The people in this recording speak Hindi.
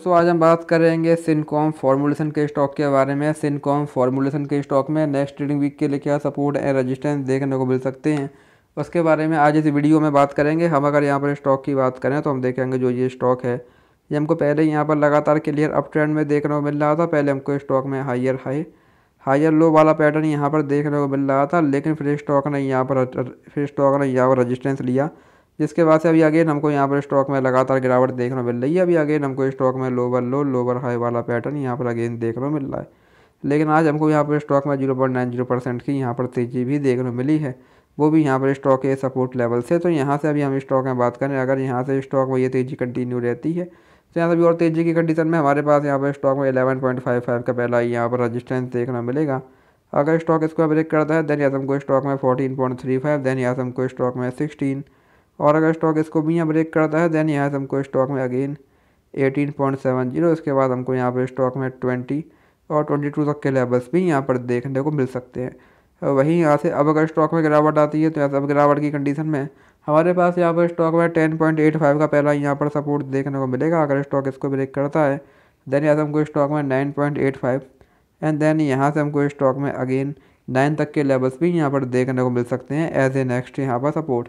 दोस्तों आज हम बात करेंगे सिनकॉम फार्मूलेशन के स्टॉक के बारे में सिनकॉम फार्मूलेशन के स्टॉक में नेक्स्ट ट्रेडिंग वीक के लिए क्या सपोर्ट एंड रेजिस्टेंस देखने को मिल सकते हैं उसके बारे में आज इस वीडियो में बात करेंगे हम अगर यहाँ पर स्टॉक की बात करें तो हम देखेंगे जो ये स्टॉक है ये हमको पहले यहाँ पर लगातार क्लियर अप ट्रेंड में देखने को मिल रहा था पहले हमको स्टॉक में हाइयर हाई हायर लो वाला पैटर्न यहाँ पर देखने को मिल रहा था लेकिन फिर स्टॉक ने यहाँ पर फिर स्टॉक ने यहाँ पर रजिस्टेंस लिया जिसके बाद से अभी अगेन हमको यहाँ पर स्टॉक में लगातार गिरावट देखने मिल रही है अभी अगेन हमको स्टॉक में लोवर लो लोवर हाई वाला पैटर्न यहाँ पर अगेन देखने मिल रहा है लेकिन आज हमको यहाँ पर स्टॉक में zero point nine zero percent की यहाँ पर तेज़ी भी देखने मिली है वो भी यहाँ पर स्टॉक के सपोर्ट लेवल से तो यहाँ से अभी हम स्टॉक में बात करें अगर यहाँ से स्टॉक में ये तेज़ी कंटिन्यू रहती है तो यहाँ से भी और तेज़ी की कंडीशन में हमारे पास यहाँ पर स्टॉक में एलेवन पॉइंट फाइव फाइव का पहला यहाँ पर रजिस्टेंस देखना मिलेगा अगर स्टॉक इसको ब्रेक करता है देन यहाँ हमको स्टॉक में fourteen point three five then यहाँ हमको स्टॉक में सिक्सटीन और अगर स्टॉक इसको भी यहाँ ब्रेक करता है देन यहाँ से हमको स्टॉक में अगेन 18.70 इसके बाद हमको यहाँ पर स्टॉक में 20 और 22 तक के लेवल्स भी यहाँ पर देखने को मिल सकते हैं वहीं यहाँ से अब अगर स्टॉक में गिरावट आती है तो यहाँ से अब गिरावट की कंडीशन में हमारे पास यहाँ पर स्टॉक में फाइव का पहला यहाँ पर सपोर्ट देखने को मिलेगा अगर स्टॉक इसको ब्रेक करता है देन यहाँ से हमको स्टॉक में फाइव एंड देन यहाँ से हमको स्टॉक में अगेन नाइन तक के लेवल्स भी यहाँ पर देखने को मिल सकते हैं एज ए नेक्स्ट यहाँ पर सपोर्ट